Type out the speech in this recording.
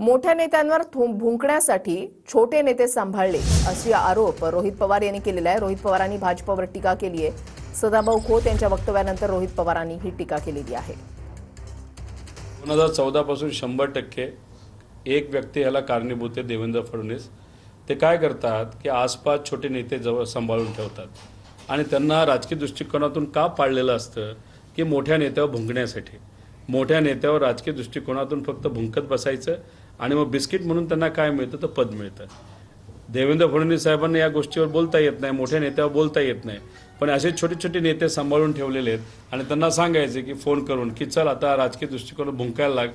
मोठ्या नेत्यांवर भुंकण्यासाठी छोटे नेते सांभाळले असे आरोप रोहित पवार यांनी केलेला आहे रोहित पवारांनी भाजपवर टीका केली आहे सदाभाऊ खोत यांच्या वक्तव्यानंतर रोहित पवारांनी ही टीका केलेली आहे दोन हजार पासून शंभर टक्के एक व्यक्ती याला कारणीभूत आहे देवेंद्र फडणवीस ते काय करतात की आसपास छोटे नेते जवळ सांभाळून ठेवतात आणि त्यांना राजकीय दृष्टिकोनातून का पाळलेलं असतं की मोठ्या नेत्यावर भुंकण्यासाठी मोठ्या नेत्यावर राजकीय दृष्टिकोनातून फक्त भुंकत बसायचं आणि मग बिस्किट म्हणून त्यांना काय मिळतं तर पद मिळतं देवेंद्र फडणवीस साहेबांना या गोष्टीवर बोलता येत नाही मोठ्या नेत्यावर बोलता येत नाही पण असे छोटे छोटे नेते सांभाळून ठेवलेले आहेत आणि त्यांना सांगायचे की फोन करून की चल आता राजकीय दृष्टिकोन भुंकायला लाग